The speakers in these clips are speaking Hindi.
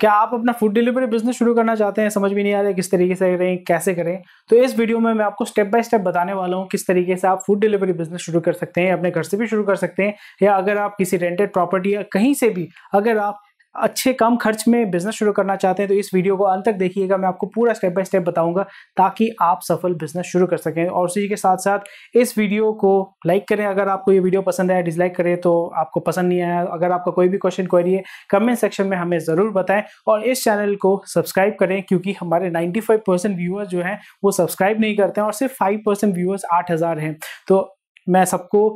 क्या आप अपना फूड डिलीवरी बिजनेस शुरू करना चाहते हैं समझ में नहीं आ रहा किस तरीके से करें कैसे करें तो इस वीडियो में मैं आपको स्टेप बाय स्टेप बताने वाला हूँ किस तरीके से आप फूड डिलीवरी बिजनेस शुरू कर सकते हैं अपने घर से भी शुरू कर सकते हैं या अगर आप किसी रेंटेड प्रॉपर्टी या कहीं से भी अगर आप अच्छे कम खर्च में बिजनेस शुरू करना चाहते हैं तो इस वीडियो को अंत तक देखिएगा मैं आपको पूरा स्टेप बाय स्टेप बताऊंगा ताकि आप सफल बिजनेस शुरू कर सकें और उसी के साथ साथ इस वीडियो को लाइक करें अगर आपको ये वीडियो पसंद आया डिसलाइक करें तो आपको पसंद नहीं आया अगर आपका कोई भी क्वेश्चन क्वेरी है कमेंट सेक्शन में हमें ज़रूर बताएं और इस चैनल को सब्सक्राइब करें क्योंकि हमारे नाइन्टी व्यूअर्स जो हैं वो सब्सक्राइब नहीं करते हैं और सिर्फ फाइव व्यूअर्स आठ हैं तो मैं सबको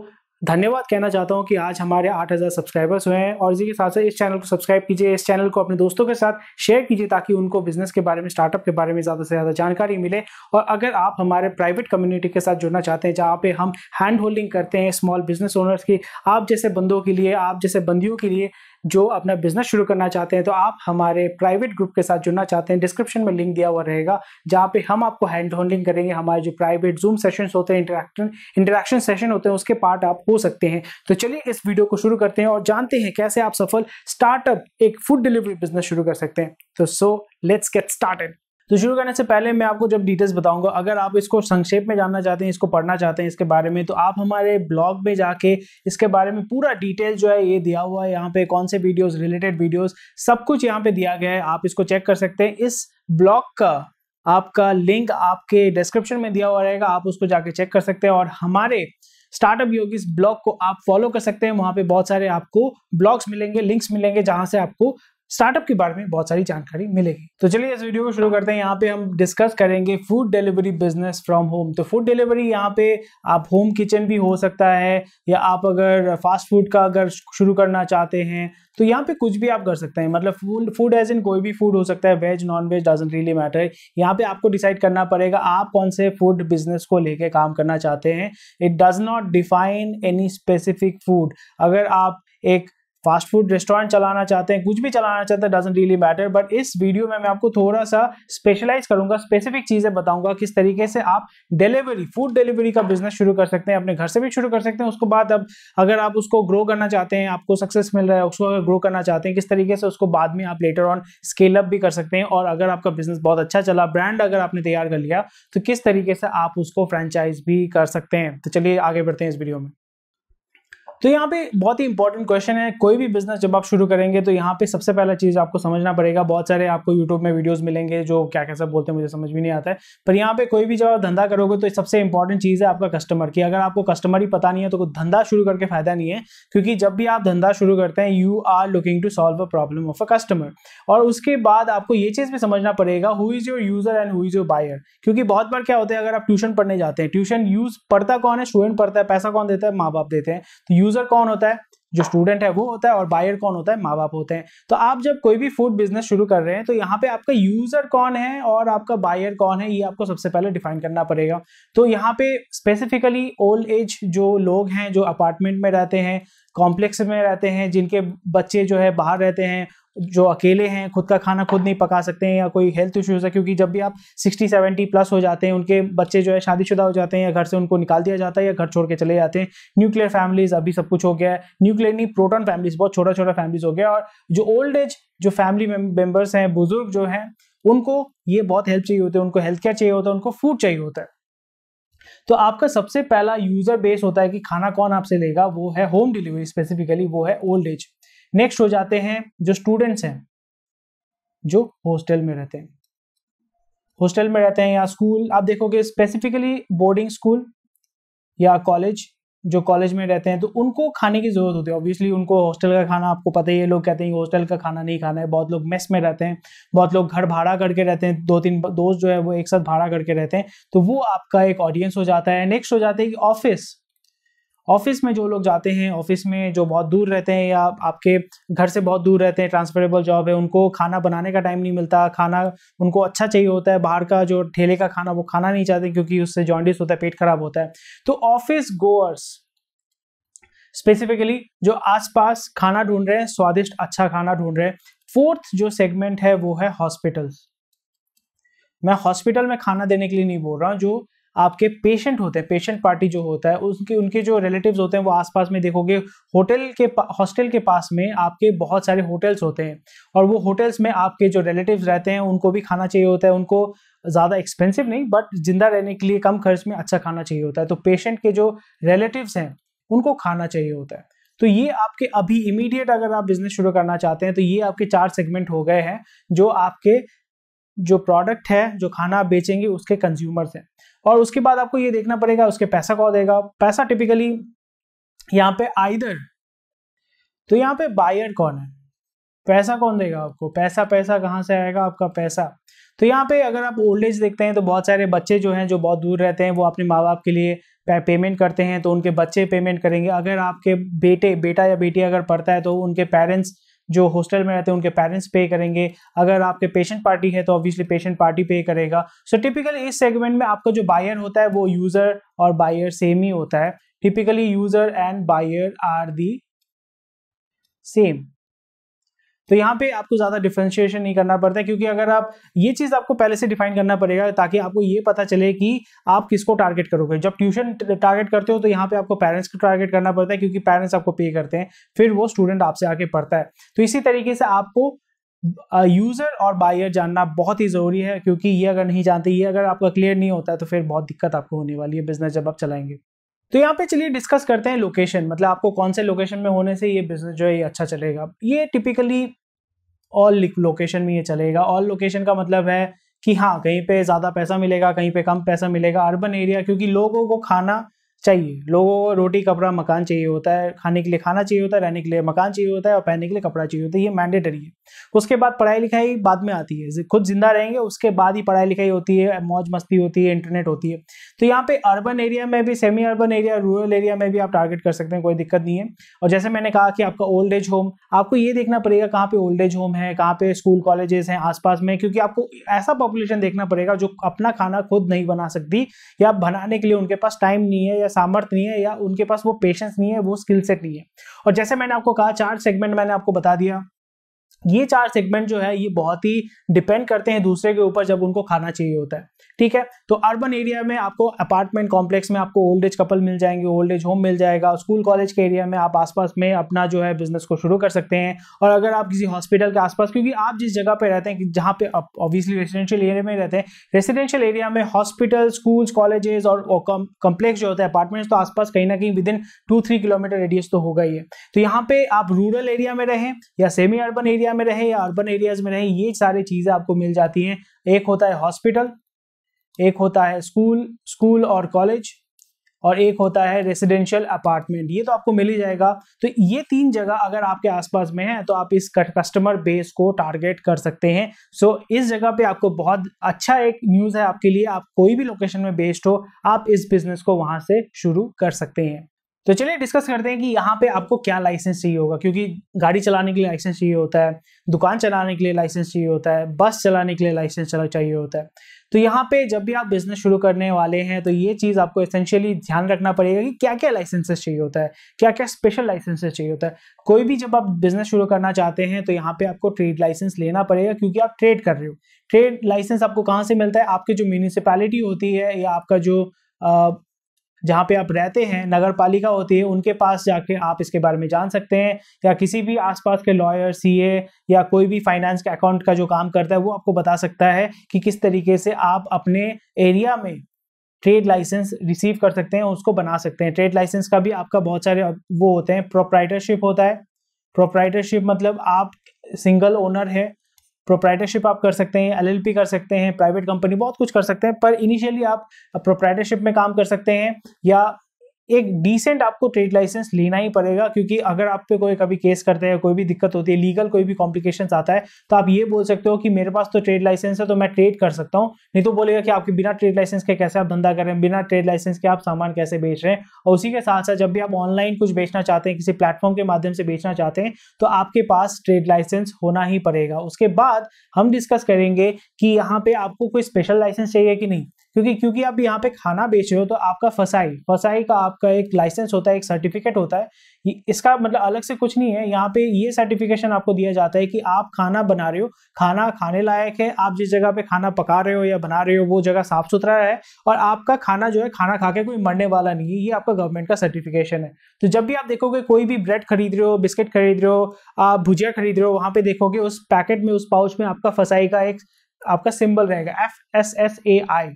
धन्यवाद कहना चाहता हूँ कि आज हमारे 8000 सब्सक्राइबर्स हुए हैं और इसी के साथ साथ इस चैनल को सब्सक्राइब कीजिए इस चैनल को अपने दोस्तों के साथ शेयर कीजिए ताकि उनको बिजनेस के बारे में स्टार्टअप के बारे में ज़्यादा से ज़्यादा जानकारी मिले और अगर आप हमारे प्राइवेट कम्युनिटी के साथ जुड़ना चाहते हैं जहाँ पर हम हैंड होल्डिंग करते हैं स्मॉल बिजनेस ओनर्स की आप जैसे बंदों के लिए आप जैसे बंदियों के लिए जो अपना बिजनेस शुरू करना चाहते हैं तो आप हमारे प्राइवेट ग्रुप के साथ जुड़ना चाहते हैं डिस्क्रिप्शन में लिंक दिया हुआ रहेगा जहाँ पे हम आपको हैंड होल्डिंग करेंगे हमारे जो प्राइवेट जूम सेशन होते हैं इंटरेक्शन इंटरेक्शन सेशन होते हैं उसके पार्ट आप हो सकते हैं तो चलिए इस वीडियो को शुरू करते हैं और जानते हैं कैसे आप सफल स्टार्टअप एक फूड डिलीवरी बिजनेस शुरू कर सकते हैं तो सो लेट्स गेट स्टार्टेड तो शुरू करने से पहले मैं आपको जब डिटेल्स बताऊंगा अगर आप इसको संक्षेप में जानना चाहते हैं इसको पढ़ना चाहते हैं इसके बारे में तो आप हमारे ब्लॉग में जाके इसके बारे में पूरा डिटेल जो है ये दिया हुआ है यहाँ पे कौन से वीडियोज रिलेटेड वीडियोज सब कुछ यहाँ पे दिया गया है आप इसको चेक कर सकते हैं इस ब्लॉग का आपका लिंक आपके डिस्क्रिप्शन में दिया हुआ रहेगा आप उसको जाके चेक कर सकते हैं और हमारे स्टार्टअप योगी इस ब्लॉग को आप फॉलो कर सकते हैं वहां पे बहुत सारे आपको ब्लॉग्स मिलेंगे लिंक्स मिलेंगे जहां से आपको स्टार्टअप के बारे में बहुत सारी जानकारी मिलेगी तो चलिए इस वीडियो को शुरू करते हैं यहाँ पे हम डिस्कस करेंगे food delivery business from home तो फूड डिलीवरी यहाँ पे आप होम किचन भी हो सकता है या आप अगर फास्ट फूड का अगर शुरू करना चाहते हैं तो यहाँ पे कुछ भी आप कर सकते हैं मतलब फूड फूड एज इन कोई भी फूड हो सकता है veg non veg doesn't really matter यहाँ पे आपको डिसाइड करना पड़ेगा आप कौन से फूड बिजनेस को लेके काम करना चाहते हैं it does not define any specific food अगर आप एक फास्ट फूड रेस्टोरेंट चलाना चाहते हैं कुछ भी चलाना चाहते हैं डजेंट रियली मैटर बट इस वीडियो में मैं आपको थोड़ा सा स्पेशलाइज करूंगा स्पेसिफिक चीजें बताऊंगा किस तरीके से आप डिलीवरी फूड डिलीवरी का बिजनेस शुरू कर सकते हैं अपने घर से भी शुरू कर सकते हैं उसके बाद अब अगर आप उसको ग्रो करना चाहते हैं आपको सक्सेस मिल रहा है उसको अगर ग्रो करना चाहते हैं किस तरीके से उसको बाद में आप लेटर ऑन स्केल अप भी कर सकते हैं और अगर आपका बिजनेस बहुत अच्छा चला ब्रांड अगर आपने तैयार कर लिया तो किस तरीके से आप उसको फ्रेंचाइज भी कर सकते हैं तो चलिए आगे बढ़ते हैं इस वीडियो में तो यहाँ पे बहुत ही इंपॉर्टेंट क्वेश्चन है कोई भी बिजनेस जब आप शुरू करेंगे तो यहाँ पे सबसे पहला चीज आपको समझना पड़ेगा बहुत सारे आपको यूट्यूब में वीडियोस मिलेंगे जो क्या कैसे बोलते हैं मुझे समझ भी नहीं आता है पर यहाँ पे कोई भी जब आप धंधा करोगे तो सबसे इंपॉर्टेंट चीज है आपका कस्टमर की अगर आपको कस्टमर ही पता नहीं है तो धंधा शुरू करके फायदा नहीं है क्योंकि जब भी आप धंधा शुरू करते हैं you are looking to solve a problem of a customer और उसके बाद आपको ये चीज भी समझना पड़ेगा who is your user and who is your buyer क्योंकि बहुत बार क्या होता है अगर आप ट्यूशन पढ़ने जाते हैं ट्यूशन यूज पढ़ता कौन है स्टूडेंट पढ़ता है पैसा कौन देता है माँ बाप देते हैं तो यूज यूजर कौन होता है जो स्टूडेंट है वो होता है और बायर कौन होता है माँ बाप होते हैं तो आप जब कोई भी फूड बिजनेस शुरू कर रहे हैं तो यहाँ पे आपका यूजर कौन है और आपका बायर कौन है ये आपको सबसे पहले डिफाइन करना पड़ेगा तो यहाँ पे स्पेसिफिकली ओल्ड एज जो लोग हैं जो अपार्टमेंट में रहते हैं कॉम्प्लेक्स में रहते हैं जिनके बच्चे जो है बाहर रहते हैं जो अकेले हैं खुद का खाना खुद नहीं पका सकते हैं या कोई हेल्थ इश्यूज़ है क्योंकि जब भी आप 60 70 प्लस हो जाते हैं उनके बच्चे जो है शादीशुदा हो जाते हैं या घर से उनको निकाल दिया जाता है या घर छोड़ के चले जाते हैं न्यूक्लियर फैमिलीज अभी सब कुछ हो गया है न्यूक्लियर नहीं प्रोटोन फैमिलीज बहुत छोटा छोटा फैमिलीज हो गया और जो ओल्ड एज जो फैमिली मेम्बर्स हैं बुजुर्ग जो हैं उनको ये बहुत हेल्प चाहिए होती है उनको हेल्थ केयर चाहिए होता है उनको फूड चाहिए होता है तो आपका सबसे पहला यूजर बेस होता है कि खाना कौन आपसे लेगा वो है होम डिलीवरी स्पेसिफिकली वो है ओल्ड एज नेक्स्ट हो जाते हैं जो स्टूडेंट्स हैं जो हॉस्टल में रहते हैं हॉस्टल में रहते हैं या स्कूल आप देखोगे स्पेसिफिकली बोर्डिंग स्कूल या कॉलेज जो कॉलेज में रहते हैं तो उनको खाने की ज़रूरत होती है ऑब्वियसली उनको हॉस्टल का खाना आपको पता ही है लोग कहते हैं हॉस्टल का खाना नहीं खाना है बहुत लोग मेस में रहते हैं बहुत लोग घर भाड़ा करके रहते हैं दो तीन दोस्त जो है वो एक साथ भाड़ा करके रहते हैं तो वो आपका एक ऑडियंस हो जाता है नेक्स्ट हो जाता है कि ऑफिस ऑफिस में जो लोग जाते हैं ऑफिस में जो बहुत दूर रहते हैं या आपके घर से बहुत दूर रहते हैं ट्रांसफरेबल जॉब है उनको खाना बनाने का टाइम नहीं मिलता खाना उनको अच्छा चाहिए होता है बाहर का जो ठेले का खाना वो खाना नहीं चाहते क्योंकि उससे जॉन्डिस होता है पेट खराब होता है तो ऑफिस गोअर्स स्पेसिफिकली जो आसपास खाना ढूंढ रहे हैं स्वादिष्ट अच्छा खाना ढूंढ रहे हैं फोर्थ जो सेगमेंट है वो है हॉस्पिटल मैं हॉस्पिटल में खाना देने के लिए नहीं बोल रहा हूँ जो आपके पेशेंट होते हैं पेशेंट पार्टी जो होता है उसके उनके जो रिलेटिव्स होते हैं वो आसपास में देखोगे होटल के हॉस्टल के पास में आपके बहुत सारे होटल्स होते हैं और वो होटल्स में आपके जो रिलेटिव्स रहते हैं उनको भी खाना चाहिए होता है उनको ज़्यादा एक्सपेंसिव नहीं बट जिंदा रहने के लिए कम खर्च में अच्छा खाना चाहिए होता है तो पेशेंट के जो रिलेटिव्स हैं उनको खाना चाहिए होता है तो ये आपके अभी इमीडिएट अगर आप बिजनेस शुरू करना चाहते हैं तो ये आपके चार सेगमेंट हो गए हैं जो आपके जो प्रोडक्ट है जो खाना आप बेचेंगे उसके कंज्यूमर्स हैं और उसके बाद आपको ये देखना पड़ेगा उसके पैसा कौन देगा पैसा टिपिकली यहाँ पे आइदर तो यहाँ पे बायर कौन है पैसा कौन देगा आपको पैसा पैसा कहाँ से आएगा आपका पैसा तो यहाँ पे अगर आप ओल्ड एज देखते हैं तो बहुत सारे बच्चे जो हैं जो बहुत दूर रहते हैं वो अपने माँ बाप के लिए पेमेंट करते हैं तो उनके बच्चे पेमेंट करेंगे अगर आपके बेटे बेटा या बेटी अगर पढ़ता है तो उनके पेरेंट्स जो हॉस्टल में रहते हैं उनके पेरेंट्स पे करेंगे अगर आपके पेशेंट पार्टी है तो ऑब्वियसली पेशेंट पार्टी पे करेगा सो so, टिपिकली इस सेगमेंट में आपका जो बायर होता है वो यूजर और बायर सेम ही होता है typically user and buyer are the same तो यहाँ पे आपको ज़्यादा डिफ्रेंशिएशन नहीं करना पड़ता क्योंकि अगर आप ये चीज़ आपको पहले से डिफाइन करना पड़ेगा ताकि आपको ये पता चले कि आप किसको टारगेट करोगे जब ट्यूशन टारगेट करते हो तो यहाँ पे आपको पेरेंट्स को टारगेट करना पड़ता है क्योंकि पेरेंट्स आपको पे करते हैं फिर वो स्टूडेंट आपसे आके पढ़ता है तो इसी तरीके से आपको यूज़र और बायर जानना बहुत ही ज़रूरी है क्योंकि ये अगर नहीं जानते ये अगर आपका क्लियर नहीं होता है तो फिर बहुत दिक्कत आपको होने वाली है बिजनेस जब आप चलाएंगे तो यहाँ पे चलिए डिस्कस करते हैं लोकेशन मतलब आपको कौन से लोकेशन में होने से ये बिजनेस जो है ये अच्छा चलेगा ये टिपिकली ऑल लोकेशन में ये चलेगा ऑल लोकेशन का मतलब है कि हाँ कहीं पे ज़्यादा पैसा मिलेगा कहीं पे कम पैसा मिलेगा अर्बन एरिया क्योंकि लोगों को खाना चाहिए लोगों को रोटी कपड़ा मकान चाहिए होता है खाने के लिए खाना चाहिए होता है रहने के लिए मकान चाहिए होता है और पहनने के लिए कपड़ा चाहिए होता है ये मैंडेटरी है उसके बाद पढ़ाई लिखाई बाद में आती है खुद जिंदा रहेंगे उसके बाद ही पढ़ाई लिखाई होती है मौज मस्ती होती है इंटरनेट होती है तो यहाँ पे अर्बन एरिया में भी semi urban area rural area में भी आप टारगेट कर सकते हैं कोई दिक्कत नहीं है और जैसे मैंने कहा कि आपका ओल्ड एज होम आपको ये देखना पड़ेगा कहाँ पे ओल्ड एज होम है कहाँ पे स्कूल कॉलेजेस हैं आसपास में क्योंकि आपको ऐसा पॉपुलेशन देखना पड़ेगा जो अपना खाना खुद नहीं बना सकती या बनाने के लिए उनके पास टाइम नहीं है या सामर्थ्य नहीं है या उनके पास वो पेशेंस नहीं है वो स्किल सेट नहीं है और जैसे मैंने आपको कहा चार सेगमेंट मैंने आपको बता दिया ये चार सेगमेंट जो है ये बहुत ही डिपेंड करते हैं दूसरे के ऊपर जब उनको खाना चाहिए होता है ठीक है तो अर्बन एरिया में आपको अपार्टमेंट कॉम्प्लेक्स में आपको ओल्ड एज कपल मिल जाएंगे ओल्ड एज होम मिल जाएगा स्कूल कॉलेज के एरिया में आप आसपास में अपना जो है बिजनेस को शुरू कर सकते हैं और अगर आप किसी हॉस्पिटल के आसपास क्योंकि आप जिस जगह पे रहते हैं जहाँ पे ऑब्वियसली रेसिडेंशियल एरिया में रहते हैं रेसिडेंशियल एरिया में हॉस्पिटल स्कूल्स कॉलेजेस और कॉम्प्लेक्स जो होता है अपार्टमेंट्स तो आसपास कहीं ना कहीं within two three kilometre radius तो होगा ही है तो यहाँ पे आप रूरल एरिया में रहें या सेमी अर्बन एरिया एरिया में रहें या अर्बन एरियाज में रहें ये सारी चीज़ें आपको मिल जाती हैं एक होता है हॉस्पिटल एक होता है स्कूल स्कूल और कॉलेज और एक होता है रेसिडेंशियल अपार्टमेंट ये तो आपको मिल ही जाएगा तो ये तीन जगह अगर आपके आसपास में है तो आप इस कस्टमर बेस को टारगेट कर सकते हैं सो so, इस जगह पे आपको बहुत अच्छा एक न्यूज़ है आपके लिए आप कोई भी लोकेशन में बेस्ड हो आप इस बिजनेस को वहाँ से शुरू कर सकते हैं तो चलिए डिस्कस करते हैं कि यहाँ पे आपको क्या लाइसेंस चाहिए होगा क्योंकि गाड़ी चलाने के लिए लाइसेंस चाहिए होता है दुकान चलाने के लिए लाइसेंस चाहिए होता है बस चलाने के लिए लाइसेंस चाहिए होता है तो यहाँ पे जब भी आप बिजनेस शुरू करने वाले हैं तो ये चीज़ आपको एसेंशियली ध्यान रखना पड़ेगा कि क्या क्या लाइसेंसेस चाहिए होता है क्या क्या स्पेशल लाइसेंसेस चाहिए होता है कोई भी जब आप बिजनेस शुरू करना चाहते हैं तो यहाँ पे आपको ट्रेड लाइसेंस लेना पड़ेगा क्योंकि आप ट्रेड कर रहे हो ट्रेड लाइसेंस आपको कहाँ से मिलता है आपके जो म्यूनिसिपैलिटी होती है या आपका जो जहाँ पे आप रहते हैं नगर पालिका होती है उनके पास जाके आप इसके बारे में जान सकते हैं या किसी भी आसपास के लॉयर सी या कोई भी फाइनेंस के अकाउंट का जो काम करता है वो आपको बता सकता है कि किस तरीके से आप अपने एरिया में ट्रेड लाइसेंस रिसीव कर सकते हैं उसको बना सकते हैं ट्रेड लाइसेंस का भी आपका बहुत सारे वो होते हैं प्रोप्राइटरशिप होता है प्रोप्राइटरशिप मतलब आप सिंगल ओनर है प्रोप्राइटरशिप आप कर सकते हैं एलएलपी कर सकते हैं प्राइवेट कंपनी बहुत कुछ कर सकते हैं पर इनिशियली आप प्रोप्राइटरशिप में काम कर सकते हैं या एक डिसेंट आपको ट्रेड लाइसेंस लेना ही पड़ेगा क्योंकि अगर आप पे कोई कभी केस करते हैं कोई भी दिक्कत होती है लीगल कोई भी कॉम्प्लिकेशन आता है तो आप ये बोल सकते हो कि मेरे पास तो ट्रेड लाइसेंस है तो मैं ट्रेड कर सकता हूँ नहीं तो बोलेगा कि आपके बिना ट्रेड लाइसेंस के कैसे आप धंधा कर रहे हैं बिना ट्रेड लाइसेंस के आप सामान कैसे बेच रहे हैं और उसी के साथ साथ जब भी आप ऑनलाइन कुछ बेचना चाहते हैं किसी प्लेटफॉर्म के माध्यम से बेचना चाहते हैं तो आपके पास ट्रेड लाइसेंस होना ही पड़ेगा उसके बाद हम डिस्कस करेंगे कि यहाँ पे आपको कोई स्पेशल लाइसेंस चाहिए कि नहीं क्योंकि क्योंकि आप यहाँ पे खाना बेच रहे हो तो आपका फसाई फसाई का आपका एक लाइसेंस होता है एक सर्टिफिकेट होता है इसका मतलब अलग से कुछ नहीं है यहाँ पे ये सर्टिफिकेशन आपको दिया जाता है कि आप खाना बना रहे हो खाना खाने लायक है आप जिस जगह पे खाना पका रहे हो या बना रहे हो वो जगह साफ सुथरा है और आपका खाना जो है खाना खा के कोई मरने वाला नहीं है ये आपका गवर्नमेंट का सर्टिफिकेशन है तो जब भी आप देखोगे कोई भी ब्रेड खरीद रहे हो बिस्किट खरीद रहे हो आप भुजिया खरीद रहे हो वहाँ पे देखोगे उस पैकेट में उस पाउच में आपका फसाई का एक आपका सिंबल रहेगा F S S A I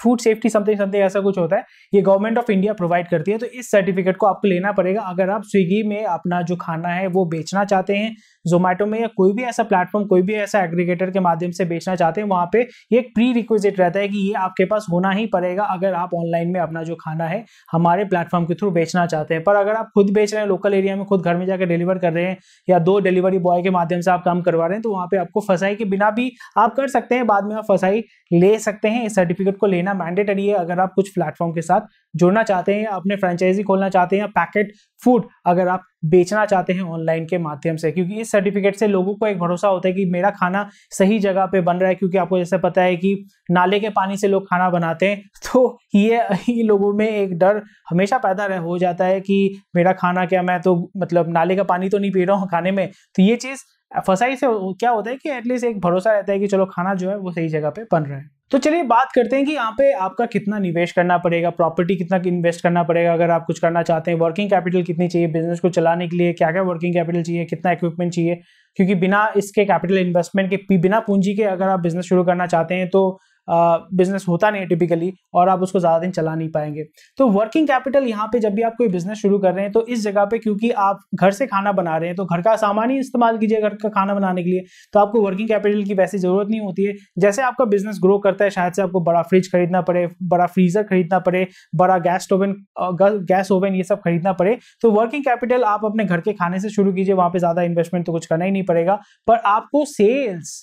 food safety something something ऐसा कुछ होता है ये गवर्नमेंट ऑफ इंडिया प्रोवाइड करती है तो इस सर्टिफिकेट को आपको लेना पड़ेगा अगर आप स्विगी में अपना जो खाना है वो बेचना चाहते हैं जोमेटो में या कोई भी ऐसा प्लेटफॉर्म कोई भी ऐसा एग्रीगेटर के माध्यम से बेचना चाहते हैं वहाँ पे ये एक प्री रिक्विजिट रहता है कि ये आपके पास होना ही पड़ेगा अगर आप ऑनलाइन में अपना जो खाना है हमारे प्लेटफॉर्म के थ्रू बेचना चाहते हैं पर अगर आप खुद बेच रहे हैं लोकल एरिया में खुद घर में जाकर डिलीवर कर रहे हैं या दो डिलीवरी बॉय के माध्यम से आप काम करवा रहे हैं तो वहाँ पे आपको फसाई के बिना भी आप कर सकते हैं बाद में आप फसाई ले सकते हैं इस सर्टिफिकेट को लेने लेना मैंडेटरी है अगर आप कुछ प्लेटफॉर्म के साथ जुड़ना चाहते हैं अपने फ्रेंचाइजी खोलना चाहते हैं या पैकेट फूड अगर आप बेचना चाहते हैं ऑनलाइन के माध्यम से क्योंकि इस सर्टिफिकेट से लोगों को एक भरोसा होता है कि मेरा खाना सही जगह पे बन रहा है क्योंकि आपको जैसे पता है कि नाले के पानी से लोग खाना बनाते हैं तो ये लोगों में एक डर हमेशा पैदा रह हो जाता है कि मेरा खाना क्या मैं तो मतलब नाले का पानी तो नहीं पी रहा हूँ खाने में तो ये चीज़ फसाई से क्या होता है कि एटलीस्ट एक भरोसा रहता है कि चलो खाना जो है वो सही जगह पे बन रहा है तो चलिए बात करते हैं कि यहाँ पे आपका कितना निवेश करना पड़ेगा प्रॉपर्टी कितना इन्वेस्ट करना पड़ेगा अगर आप कुछ करना चाहते हैं वर्किंग कैपिटल कितनी चाहिए बिजनेस को चलाने के लिए क्या क्या वर्किंग कैपिटल चाहिए कितना इक्विपमेंट चाहिए क्योंकि बिना इसके कैपिटल इन्वेस्टमेंट के बिना पूंजी के अगर आप बिजनेस शुरू करना चाहते हैं तो बिजनेस होता नहीं है टिपिकली और आप उसको ज़्यादा दिन चला नहीं पाएंगे तो वर्किंग कैपिटल यहाँ पे जब भी आप कोई बिजनेस शुरू कर रहे हैं तो इस जगह पे क्योंकि आप घर से खाना बना रहे हैं तो घर का सामान ही इस्तेमाल कीजिए घर का खाना बनाने के लिए तो आपको वर्किंग कैपिटल की वैसी ज़रूरत नहीं होती है जैसे आपका बिजनेस ग्रो करता है शायद से आपको बड़ा फ्रिज खरीदना पड़े बड़ा फ्रीज़र खरीदना पड़े बड़ा गैस ओवन गैस ओवन ये सब खरीदना पड़े तो वर्किंग कैपिटल आप अपने घर के खाने से शुरू कीजिए वहाँ पर ज़्यादा इन्वेस्टमेंट तो कुछ करना ही नहीं पड़ेगा पर आपको सेल्स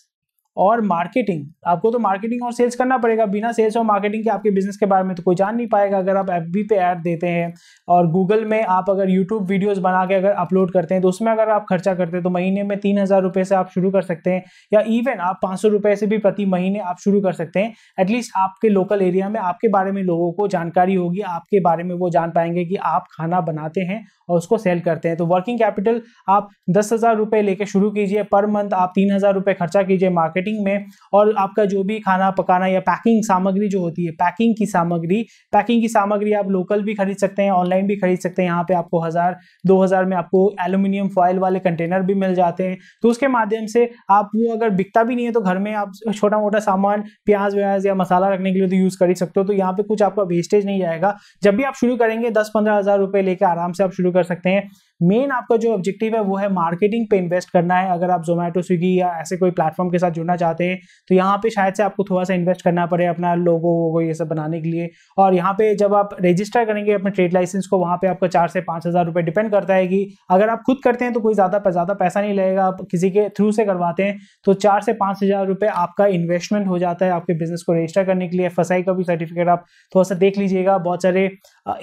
और मार्केटिंग आपको तो मार्केटिंग और सेल्स करना पड़ेगा बिना सेल्स और मार्केटिंग के आपके बिजनेस के बारे में तो कोई जान नहीं पाएगा अगर आप एफ पे ऐड देते हैं और गूगल में आप अगर यूट्यूब वीडियोस बना के अगर अपलोड करते हैं तो उसमें अगर आप खर्चा करते हैं तो महीने में तीन हज़ार रुपये से आप शुरू कर सकते हैं या इवन आप पाँच सौ रुपये से भी प्रति महीने आप शुरू कर सकते हैं एटलीस्ट आपके लोकल एरिया में आपके बारे में लोगों को जानकारी होगी आपके बारे में वो जान पाएंगे कि आप खाना बनाते हैं और उसको सेल करते हैं तो वर्किंग कैपिटल आप दस हज़ार रुपये लेके शुरू कीजिए पर मंथ आप तीन हज़ार रुपये खर्चा कीजिए मार्केटिंग मार्केटिंग में और आपका जो भी खाना पकाना या पैकिंग सामग्री जो होती है पैकिंग की सामग्री पैकिंग की सामग्री आप लोकल भी खरीद सकते हैं ऑनलाइन भी खरीद सकते हैं यहाँ पे आपको हज़ार दो हज़ार में आपको एल्यूमिनियम फॉयल वाले कंटेनर भी मिल जाते हैं तो उसके माध्यम से आप वो अगर बिकता भी नहीं है तो घर में आप छोटा मोटा सामान प्याज व्याज या मसाला रखने के लिए तो यूज़ कर ही सकते हो तो यहाँ पे कुछ आपका वेस्टेज नहीं जाएगा जब भी आप शुरू करेंगे दस पंद्रह हज़ार रुपये लेकर आराम से आप शुरू कर सकते हैं मेन आपका जो ऑब्जेक्टिव है वो है मार्केटिंग पे इन्वेस्ट करना है अगर आप जोमेटो स्विगी या ऐसे कोई प्लेटफॉर्म के साथ जुड़ना चाहते हैं तो यहाँ पे शायद से आपको थोड़ा सा इन्वेस्ट करना पड़े अपना लोगो वोगो ये सब बनाने के लिए और यहाँ पे जब आप रजिस्टर करेंगे अपने ट्रेड लाइसेंस को वहाँ पे आपका चार से पाँच हज़ार रुपये डिपेंड करता है कि अगर आप खुद करते हैं तो कोई ज़्यादा ज़्यादा पैसा नहीं लगेगा आप किसी के थ्रू से करवाते हैं तो चार से पाँच हज़ार रुपये आपका इन्वेस्टमेंट हो जाता है आपके बिजनेस को रजिस्टर करने के लिए एफ का भी सर्टिफिकेट आप थोड़ा सा देख लीजिएगा बहुत सारे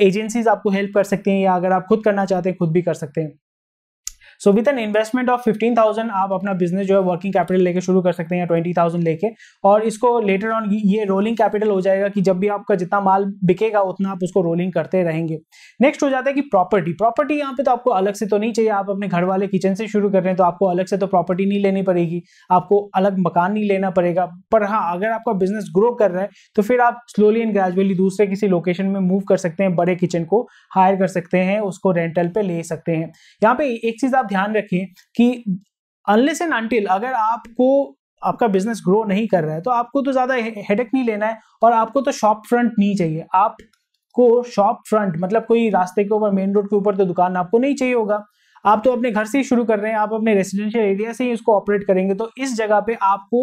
एजेंसीज आपको हेल्प कर सकती हैं या अगर आप खुद करना चाहते हैं खुद भी कर सकते सकते हैं so with an investment of fifteen thousand आप अपना बिजनेस जो है वर्किंग कैपिटल लेके शुरू कर सकते हैं या ट्वेंटी थाउजेंड लेके और इसको लेटर ऑन ये रोलिंग कैपिटल हो जाएगा कि जब भी आपका जितना माल बिकेगा उतना आप उसको रोलिंग करते रहेंगे नेक्स्ट हो जाता है कि प्रॉपर्टी प्रॉपर्टी यहाँ पे तो आपको अलग से तो नहीं चाहिए आप अपने घर वाले किचन से शुरू कर रहे हैं तो आपको अलग से तो प्रॉपर्टी नहीं लेनी पड़ेगी आपको अलग मकान नहीं लेना पड़ेगा पर हाँ अगर आपका बिजनेस ग्रो कर रहा है तो फिर आप स्लोली एंड ग्रेजुअली दूसरे किसी लोकेशन में मूव कर सकते हैं बड़े किचन को हायर कर सकते हैं उसको रेंटल पे ले सकते हैं यहाँ पे एक चीज आप बात ध्यान रखें कि अनलेस एंड अनटिल अगर आपको आपका बिजनेस ग्रो नहीं कर रहा है तो आपको तो ज़्यादा हेडेक नहीं लेना है और आपको तो शॉप फ्रंट नहीं चाहिए आपको शॉप फ्रंट मतलब कोई रास्ते के ऊपर मेन रोड के ऊपर तो दुकान आपको नहीं चाहिए होगा आप तो अपने घर से ही शुरू कर रहे हैं आप अपने रेसिडेंशियल एरिया से ही इसको ऑपरेट करेंगे तो इस जगह पे आपको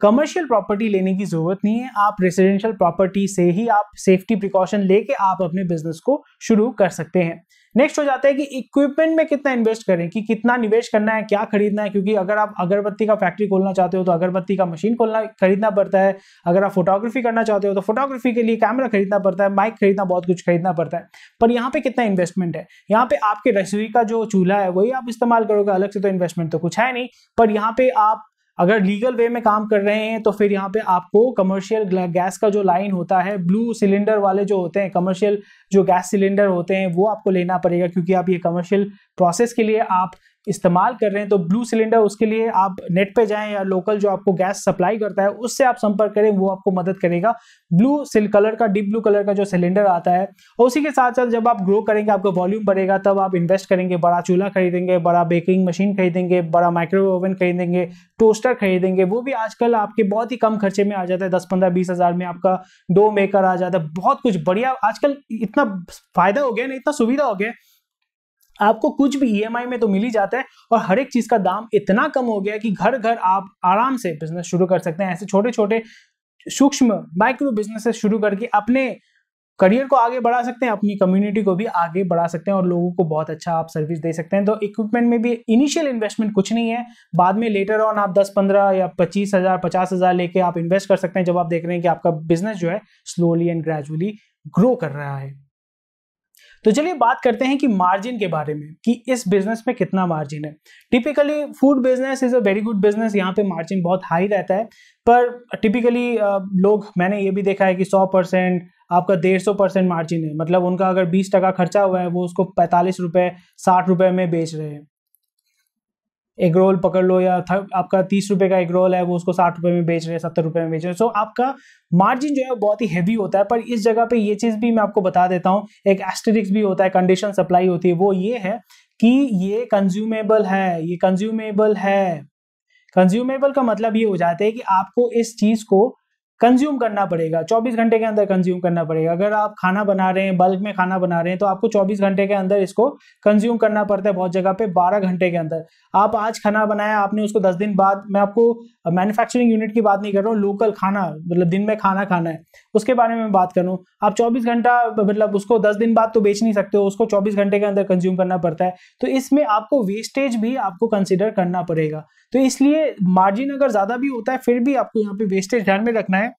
कमर्शियल प्रॉपर्टी लेने की जरूरत नहीं है आप रेसिडेंशियल प्रॉपर्टी से ही आप सेफ्टी प्रिकॉशन लेके आप अपने बिजनेस को शुरू कर सकते हैं नेक्स्ट हो जाता है कि इक्विपमेंट में कितना इन्वेस्ट करें कि कितना निवेश करना है क्या खरीदना है क्योंकि अगर आप अगरबत्ती का फैक्ट्री खोलना चाहते हो तो अगरबत्ती का मशीन खोलना खरीदना पड़ता है अगर आप फोटोग्राफी करना चाहते हो तो फोटोग्राफी के लिए कैमरा खरीदना पड़ता है माइक खरीदना बहुत कुछ खरीदना पड़ता है पर यहाँ पे कितना इन्वेस्टमेंट है यहाँ पे आपके रसोई का जो चूल्हा है वही आप इस्तेमाल करोगे अलग से तो इन्वेस्टमेंट तो कुछ है नहीं पर यहाँ पे आप अगर लीगल वे में काम कर रहे हैं तो फिर यहाँ पे आपको कमर्शियल गैस का जो लाइन होता है ब्लू सिलेंडर वाले जो होते हैं कमर्शियल जो गैस सिलेंडर होते हैं वो आपको लेना पड़ेगा क्योंकि आप ये कमर्शियल प्रोसेस के लिए आप इस्तेमाल कर रहे हैं तो ब्लू सिलेंडर उसके लिए आप नेट पे जाएं या लोकल जो आपको गैस सप्लाई करता है उससे आप संपर्क करें वो आपको मदद करेगा ब्लू सिल कलर का डीप ब्लू कलर का जो सिलेंडर आता है और उसी के साथ साथ जब आप ग्रो करेंगे आपका वॉल्यूम बढ़ेगा तब आप इन्वेस्ट करेंगे बड़ा चूल्हा खरीदेंगे बड़ा बेकिंग मशीन खरीदेंगे बड़ा माइक्रोवेव ओवन खरीदेंगे टोस्टर खरीदेंगे वो भी आजकल आपके बहुत ही कम खर्चे में आ जाता है दस पंद्रह बीस हज़ार में आपका डो मेकर आ जाता है बहुत कुछ बढ़िया आजकल इतना फायदा हो गया ना इतना सुविधा हो गया आपको कुछ भी ईएमआई e में तो मिल ही जाता है और हर एक चीज का दाम इतना कम हो गया कि घर घर आप आराम से बिजनेस शुरू कर सकते हैं ऐसे छोटे छोटे सूक्ष्म माइक्रो बिजनेस शुरू करके अपने करियर को आगे बढ़ा सकते हैं अपनी कम्युनिटी को भी आगे बढ़ा सकते हैं और लोगों को बहुत अच्छा आप सर्विस दे सकते हैं तो इक्विपमेंट में भी इनिशियल इन्वेस्टमेंट कुछ नहीं है बाद में लेटर ऑन आप 10 15 या पच्चीस हज़ार पचास हज़ार लेके आप इन्वेस्ट कर सकते हैं जब आप देख रहे हैं कि आपका बिजनेस जो है स्लोली एंड ग्रेजुअली ग्रो कर रहा है तो चलिए बात करते हैं कि मार्जिन के बारे में कि इस बिजनेस में कितना मार्जिन है typically food business is a very good business यहाँ पे मार्जिन बहुत हाई रहता है पर टिपिकली लोग मैंने ये भी देखा है कि सौ परसेंट आपका डेढ़ सौ परसेंट मार्जिन है मतलब उनका अगर बीस टका खर्चा हुआ है वो उसको पैंतालीस रुपये साठ रुपये में बेच रहे हैं एग रोल पकड़ लो या था, आपका तीस रुपए का एग रोल है वो उसको साठ रुपए में बेच रहे हैं सत्तर रुपये में बेच रहे हैं सो so, आपका मार्जिन जो है बहुत ही हैवी होता है पर इस जगह पे ये चीज़ भी मैं आपको बता देता हूँ एक एस्टेरिक्स भी होता है कंडीशन सप्लाई होती है वो ये है कि ये कंज्यूमेबल है ये कंज्यूमेबल है कंज्यूमेबल का मतलब ये हो जाता है कि आपको इस चीज़ को कंज्यूम करना पड़ेगा 24 घंटे के अंदर कंज्यूम करना पड़ेगा अगर आप खाना बना रहे हैं बल्क में खाना बना रहे हैं तो आपको 24 घंटे के अंदर इसको कंज्यूम करना पड़ता है बहुत जगह पे 12 घंटे के अंदर आप आज खाना बनाया आपने उसको 10 दिन बाद मैं आपको मैन्युफैक्चरिंग यूनिट की बात नहीं कर रहा हूँ लोकल खाना मतलब दिन में खाना खाना है उसके बारे में बात करूँ आप चौबीस घंटा मतलब उसको दस दिन बाद तो बेच नहीं सकते हो उसको चौबीस घंटे के अंदर कंज्यूम करना पड़ता है तो इसमें आपको वेस्टेज भी आपको कंसिडर करना पड़ेगा तो इसलिए मार्जिन अगर ज़्यादा भी होता है फिर भी आपको यहाँ पे वेस्टेज ध्यान में रखना है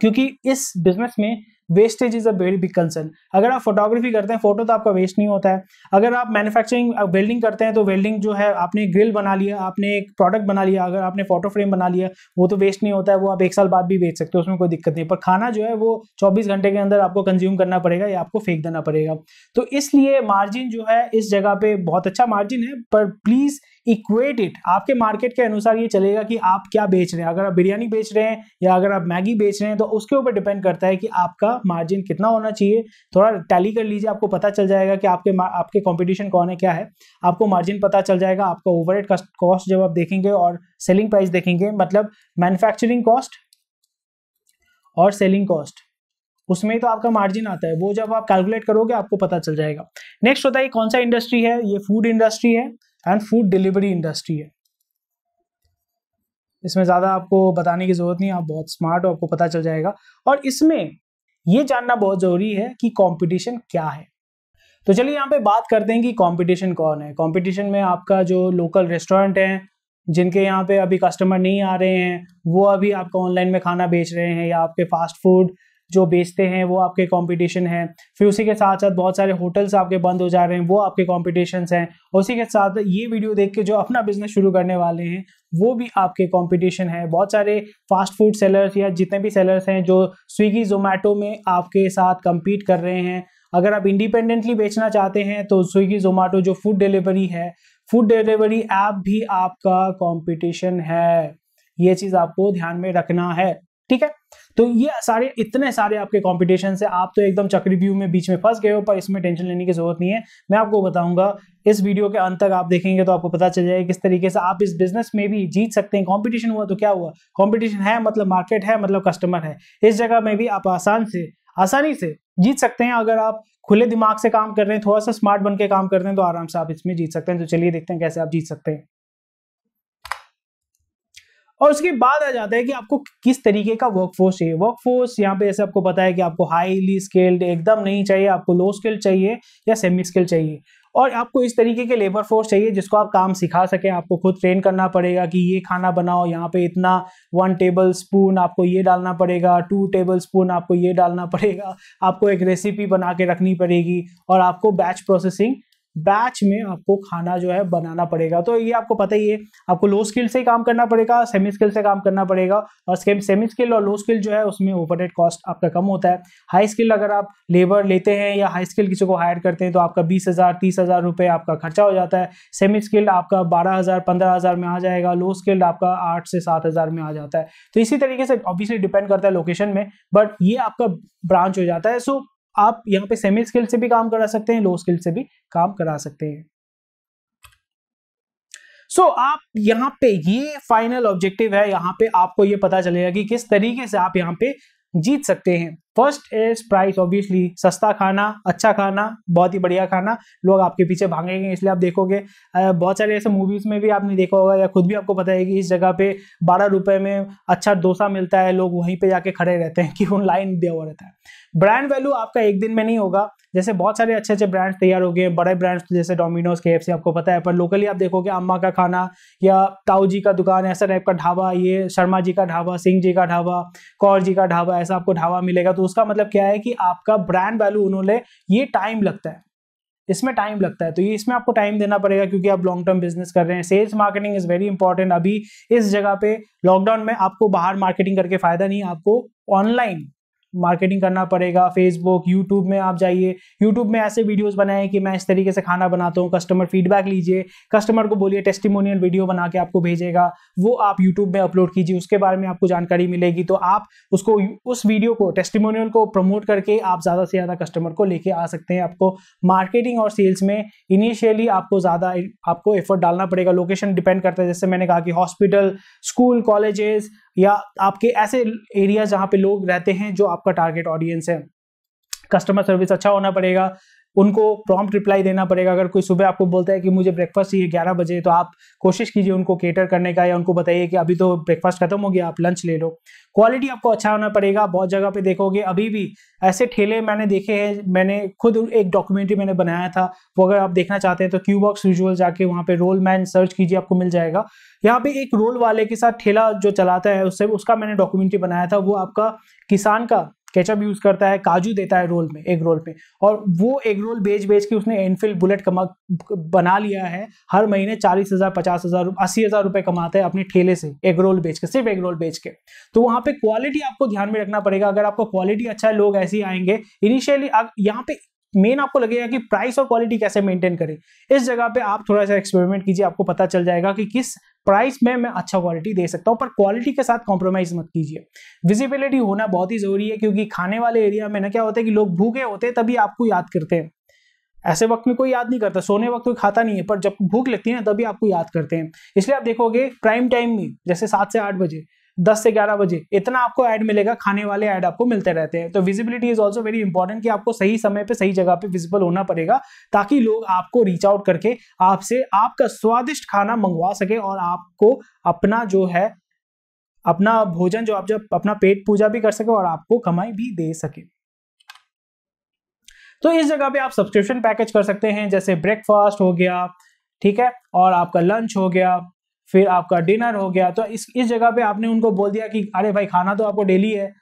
क्योंकि इस बिजनेस में wastage is a very big concern अगर आप फोटोग्राफी करते हैं फोटो तो आपका वेस्ट नहीं होता है अगर आप मैन्युफैक्चरिंग वेल्डिंग करते हैं तो वेल्डिंग जो है आपने ग्रिल बना लिया आपने एक प्रोडक्ट बना लिया अगर आपने फोटो फ्रेम बना लिया वो तो वेस्ट नहीं होता है वो आप एक साल बाद भी बेच सकते हो उसमें कोई दिक्कत नहीं पर खाना जो है वो चौबीस घंटे के अंदर आपको कंज्यूम करना पड़ेगा या आपको फेंक देना पड़ेगा तो इसलिए मार्जिन जो है इस जगह पे बहुत अच्छा मार्जिन है पर प्लीज़ इक्वेट इट आपके मार्केट के अनुसार ये चलेगा कि आप क्या बेच रहे हैं अगर आप बिरयानी बेच रहे हैं या अगर आप मैगी बेच रहे हैं तो उसके ऊपर डिपेंड करता है कि आपका मार्जिन कितना होना चाहिए थोड़ा टैली कर लीजिए आपको पता चल जाएगा कि आपके आपके कॉम्पिटिशन कौन है क्या है आपको मार्जिन पता चल जाएगा आपका ओवर कॉस्ट जब आप देखेंगे और सेलिंग प्राइस देखेंगे मतलब मैनुफैक्चरिंग कॉस्ट और सेलिंग कॉस्ट उसमें तो आपका मार्जिन आता है वो जब आप कैलकुलेट करोगे आपको पता चल जाएगा नेक्स्ट होता है कौन सा इंडस्ट्री है ये फूड इंडस्ट्री है एंड फूड डिलीवरी इंडस्ट्री है इसमें ज़्यादा आपको बताने की ज़रूरत नहीं आप बहुत स्मार्ट हो आपको पता चल जाएगा और इसमें ये जानना बहुत ज़रूरी है कि कंपटीशन क्या है तो चलिए यहाँ पे बात करते हैं कि कंपटीशन कौन है कंपटीशन में आपका जो लोकल रेस्टोरेंट है जिनके यहाँ पे अभी कस्टमर नहीं आ रहे हैं वो अभी आपका ऑनलाइन में खाना बेच रहे हैं या आपके फास्ट फूड जो बेचते हैं वो आपके कॉम्पिटिशन है फिर उसी के साथ साथ बहुत सारे होटल्स आपके बंद हो जा रहे हैं वो आपके कॉम्पिटिशन हैं उसी के साथ ये वीडियो देख के जो अपना बिजनेस शुरू करने वाले हैं वो भी आपके कंपटीशन है बहुत सारे फास्ट फूड सेलर्स या जितने भी सेलर्स हैं जो स्विगी जोमेटो में आपके साथ कम्पीट कर रहे हैं अगर आप इंडिपेंडेंटली बेचना चाहते हैं तो स्विगी जोमेटो जो फूड डिलीवरी है फूड डिलीवरी ऐप भी आपका कंपटीशन है ये चीज़ आपको ध्यान में रखना है ठीक है तो ये सारे इतने सारे आपके कॉम्पिटिशन है आप तो एकदम चक्री व्यू में बीच में फंस गए हो पर इसमें टेंशन लेने की जरूरत नहीं है मैं आपको बताऊंगा इस वीडियो के अंत तक आप देखेंगे तो आपको पता चल जाएगा किस तरीके से आप इस बिजनेस में भी जीत सकते हैं कॉम्पिटिशन हुआ तो क्या हुआ कॉम्पिटिशन है मतलब मार्केट है मतलब कस्टमर है इस जगह में भी आप आसान से आसानी से जीत सकते हैं अगर आप खुले दिमाग से काम कर रहे हैं थोड़ा सा स्मार्ट बन के काम कर रहे हैं तो आराम से आप इसमें जीत सकते हैं तो चलिए देखते हैं कैसे आप जीत सकते हैं और उसके बाद आ जाता है कि आपको किस तरीके का वर्कफोर्स चाहिए वर्कफोर्स यहाँ पे जैसे आपको पता है कि आपको हाईली स्किल्ड एकदम नहीं चाहिए आपको लो स्किल चाहिए या सेमी स्किल चाहिए और आपको इस तरीके के लेबर फोर्स चाहिए जिसको आप काम सिखा सकें आपको खुद ट्रेन करना पड़ेगा कि ये खाना बनाओ यहाँ पे इतना वन टेबल स्पून आपको ये डालना पड़ेगा टू टेबल स्पून आपको ये डालना पड़ेगा आपको एक रेसिपी बना के रखनी पड़ेगी और आपको बैच प्रोसेसिंग बैच में आपको खाना जो है बनाना पड़ेगा तो ये आपको पता ही है आपको लो स्किल से काम करना पड़ेगा सेमी स्किल से काम करना पड़ेगा और सेमी स्किल और लो स्किल जो है उसमें ओवरहेड कॉस्ट आपका कम होता है हाई स्किल अगर आप लेबर लेते हैं या हाई स्किल किसी को हायर करते हैं तो आपका बीस हज़ार तीस हज़ार रुपये आपका खर्चा हो जाता है सेमी स्किल आपका बारह हज़ार पंद्रह हज़ार में आ जाएगा लो स्किल आपका आठ से सात हज़ार में आ जाता है तो इसी तरीके से ऑब्वियसली डिपेंड करता है लोकेशन में बट ये आपका ब्रांच हो जाता है सो आप यहाँ पे सेमी स्किल से भी काम करा सकते हैं लो स्किल से भी काम करा सकते हैं सो so, आप यहाँ पे ये फाइनल ऑब्जेक्टिव है यहाँ पे आपको ये पता चलेगा कि किस तरीके से आप यहाँ पे जीत सकते हैं फर्स्ट इज प्राइस ऑब्वियसली सस्ता खाना अच्छा खाना बहुत ही बढ़िया खाना लोग आपके पीछे भागेंगे इसलिए आप देखोगे बहुत सारे ऐसे मूवीज में भी आपने देखा होगा या खुद भी आपको पता है कि इस जगह पे बारह रुपए में अच्छा डोसा मिलता है लोग वहीं पे जाके खड़े रहते हैं कि वो लाइन दिया हुआ रहता है ब्रांड वैल्यू आपका एक दिन में नहीं होगा जैसे बहुत सारे अच्छे अच्छे ब्रांड्स तैयार हो गए बड़े ब्रांड्स तो जैसे डोमिनोज के आपको पता है पर लोकली आप देखोगे अम्मा का खाना या ताऊ जी का दुकान ऐसा टाइप का ढाबा ये शर्मा जी का ढाबा सिंह जी का ढाबा कौर जी का ढाबा ऐसा आपको ढाबा मिलेगा तो उसका मतलब क्या है कि आपका ब्रांड वैल्यू उन्होंने ये टाइम लगता है इसमें टाइम लगता है तो ये इसमें आपको टाइम देना पड़ेगा क्योंकि आप लॉन्ग टर्म बिजनेस कर रहे हैं sales marketing is very important अभी इस जगह पे लॉकडाउन में आपको बाहर मार्केटिंग करके फायदा नहीं आपको ऑनलाइन मार्केटिंग करना पड़ेगा फेसबुक यूट्यूब में आप जाइए यूट्यूब में ऐसे वीडियोस बनाए कि मैं इस तरीके से खाना बनाता हूँ कस्टमर फीडबैक लीजिए कस्टमर को बोलिए टेस्टिमोनियल वीडियो बना के आपको भेजेगा वो आप यूट्यूब में अपलोड कीजिए उसके बारे में आपको जानकारी मिलेगी तो आप उसको उस वीडियो को टेस्टिमोनियल को प्रमोट करके आप ज़्यादा से ज़्यादा कस्टमर को लेके आ सकते हैं आपको मार्केटिंग और सेल्स में इनिशियली आपको ज़्यादा आपको एफर्ट डालना पड़ेगा लोकेशन डिपेंड करता है जैसे मैंने कहा कि हॉस्पिटल स्कूल कॉलेजेस या आपके ऐसे एरिया जहाँ पे लोग रहते हैं जो आपका टारगेट ऑडियंस है कस्टमर सर्विस अच्छा होना पड़ेगा उनको प्रॉम्प्ट रिप्लाई देना पड़ेगा अगर कोई सुबह आपको बोलता है कि मुझे ब्रेकफास्ट चाहिए ग्यारह बजे तो आप कोशिश कीजिए उनको केटर करने का या उनको बताइए कि अभी तो ब्रेकफास्ट खत्म हो गया आप लंच ले लो क्वालिटी आपको अच्छा होना पड़ेगा बहुत जगह पे देखोगे अभी भी ऐसे ठेले मैंने देखे हैं मैंने खुद एक डॉक्यूमेंट्री मैंने बनाया था वो अगर आप देखना चाहते हैं तो क्यू बॉक्स विजुअल जाके वहाँ पे रोल मैन सर्च कीजिए आपको मिल जाएगा यहाँ पे एक रोल वाले के साथ ठेला जो चलाता है उससे उसका मैंने डॉक्यूमेंट्री बनाया था वो आपका किसान का केचप यूज करता है काजू देता है रोल में एग रोल पे और वो एग रोल बेच बेच के उसने एनफील्ड बुलेट कमा बना लिया है हर महीने चालीस हजार पचास हजार अस्सी हजार रुपए कमाते हैं अपने ठेले से एग रोल बेच के सिर्फ एग रोल बेच के तो वहाँ पे क्वालिटी आपको ध्यान में रखना पड़ेगा अगर आपको क्वालिटी अच्छा है लोग ऐसे ही आएंगे इनिशियली यहाँ पे मेन आपको लगेगा कि प्राइस और क्वालिटी कैसे मेंटेन करें इस जगह पे आप थोड़ा सा एक्सपेरिमेंट कीजिए आपको पता चल जाएगा कि किस प्राइस में मैं अच्छा क्वालिटी दे सकता हूँ पर क्वालिटी के साथ कॉम्प्रोमाइज मत कीजिए विजिबिलिटी होना बहुत ही जरूरी है क्योंकि खाने वाले एरिया में ना क्या होता है कि लोग भूखे होते हैं तभी आपको याद करते हैं ऐसे वक्त में कोई याद नहीं करता सोने वक्त कोई खाता नहीं है पर जब भूख लगती है ना तभी आपको याद करते हैं इसलिए आप देखोगे प्राइम टाइम में जैसे सात से आठ बजे दस से ग्यारह बजे इतना आपको ऐड मिलेगा खाने वाले ऐड आपको मिलते रहते हैं तो visibility is also very important कि आपको सही समय पर सही जगह पर विजिबल होना पड़ेगा ताकि लोग आपको रीच आउट करके आपसे आपका स्वादिष्ट खाना मंगवा सके और आपको अपना जो है अपना भोजन जो आप जब अपना पेट पूजा भी कर सके और आपको कमाई भी दे सके तो इस जगह पे आप सब्सक्रिप्शन पैकेज कर सकते हैं जैसे ब्रेकफास्ट हो गया ठीक है और आपका लंच हो गया फिर आपका डिनर हो गया तो इस इस जगह पे आपने उनको बोल दिया कि अरे भाई खाना तो आपको डेली है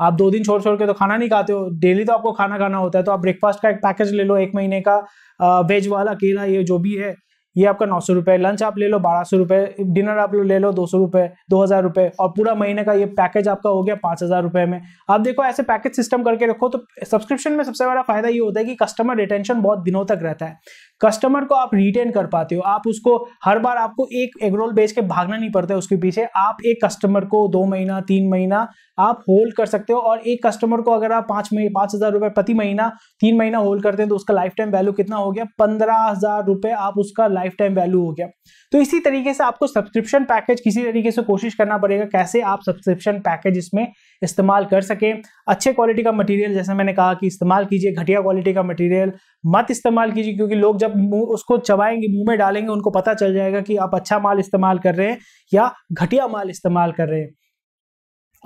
आप दो दिन छोड़ छोड़ के तो खाना नहीं खाते हो डेली तो आपको खाना खाना होता है तो आप ब्रेकफास्ट का एक पैकेज ले लो एक महीने का वेज वाला केला ये जो भी है ये आपका नौ सौ रुपये लंच आप ले लो बारह सौ रुपये डिनर आप ले लो दो सौ रुपये दो हज़ार रुपये और पूरा महीने का ये पैकेज आपका हो गया पाँच हज़ार रुपये में आप देखो ऐसे पैकेज सिस्टम करके रखो तो सब्सक्रिप्शन में सबसे बड़ा फायदा ये होता है कि कस्टमर रिटेंशन बहुत दिनों तक रहता है कस्टमर को आप रिटेन कर पाते हो आप उसको हर बार आपको एक एगरोल बेच के भागना नहीं पड़ता उसके पीछे आप एक कस्टमर को दो महीना तीन महीना आप होल्ड कर सकते हो और एक कस्टमर को अगर आप पाँच महीने पांच हज़ार रुपए प्रति महीना तीन महीना होल्ड करते हैं तो उसका लाइफ टाइम वैल्यू कितना हो गया पंद्रह हज़ार रुपए आप उसका लाइफ टाइम वैल्यू हो गया तो इसी तरीके से आपको सब्सक्रिप्शन पैकेज किसी तरीके से कोशिश करना पड़ेगा कैसे आप सब्सक्रिप्शन पैकेज इसमें इस्तेमाल कर सकें अच्छे क्वालिटी का मटेरियल जैसे मैंने कहा कि इस्तेमाल कीजिए घटिया क्वालिटी का मटेरियल मत इस्तेमाल कीजिए क्योंकि लोग जब उसको चबाएंगे मुंह में डालेंगे उनको पता चल जाएगा कि आप अच्छा माल इस्तेमाल कर रहे हैं या घटिया माल इस्तेमाल कर रहे हैं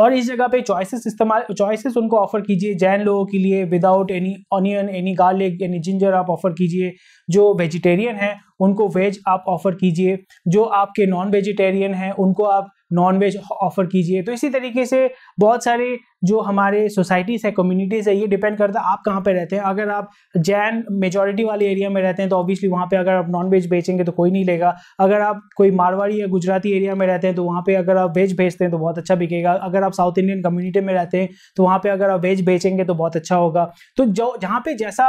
और इस जगह पे चॉइसेस इस्तेमाल चॉइसेस उनको ऑफर कीजिए जैन लोगों के लिए without any onion any garlic any ginger आप ऑफर कीजिए जो वेजिटेरियन है उनको वेज आप ऑफर कीजिए जो आपके नॉन वेजिटेरियन हैं उनको आप नॉन वेज ऑफर कीजिए तो इसी तरीके से बहुत सारे जो हमारे सोसाइटीज़ है कम्युनिटीज़ है ये डिपेंड करता है आप कहाँ पे रहते हैं अगर आप जैन मेजॉरिटी वाले एरिया में रहते हैं तो ऑब्वियसली वहाँ पे अगर आप नॉन वेज बेचेंगे तो कोई नहीं लेगा अगर आप कोई मारवाड़ी या गुजराती एरिया में रहते हैं तो वहाँ पर अगर आप वेज भेजते हैं तो बहुत अच्छा बिकेगा अगर आप साउथ इंडियन कम्युनिटी में रहते हैं तो वहाँ पर अगर आप वेज बेचेंगे तो बहुत अच्छा होगा तो जो जहाँ पर जैसा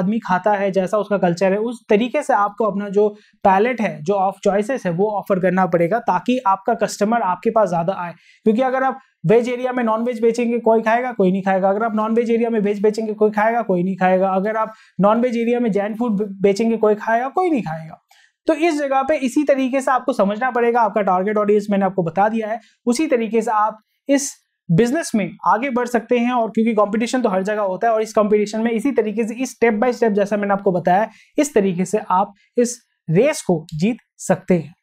आदमी खाता है जैसा उसका कल्चर है उस तरीके से आपको अपना जो पैलेट है जो ऑफ चॉइसेस है वो ऑफर करना पड़ेगा ताकि आपका कस्टमर आपके पास ज़्यादा आए क्योंकि अगर आप वेज एरिया में नॉन वेज बेचेंगे कोई खाएगा कोई नहीं खाएगा अगर आप नॉन वेज एरिया में वेज बेचेंगे कोई खाएगा कोई नहीं खाएगा अगर आप नॉन वेज एरिया में जैन फूड बेचेंगे कोई खाएगा कोई नहीं खाएगा तो इस जगह पे इसी तरीके से आपको समझना पड़ेगा आपका टारगेट ऑडियंस मैंने आपको बता दिया है उसी तरीके से आप इस बिजनेस में आगे बढ़ सकते हैं और क्योंकि कंपटीशन तो हर जगह होता है और इस कंपटीशन में इसी तरीके से इस स्टेप बाय स्टेप जैसा मैंने आपको बताया इस तरीके से आप इस रेस को जीत सकते हैं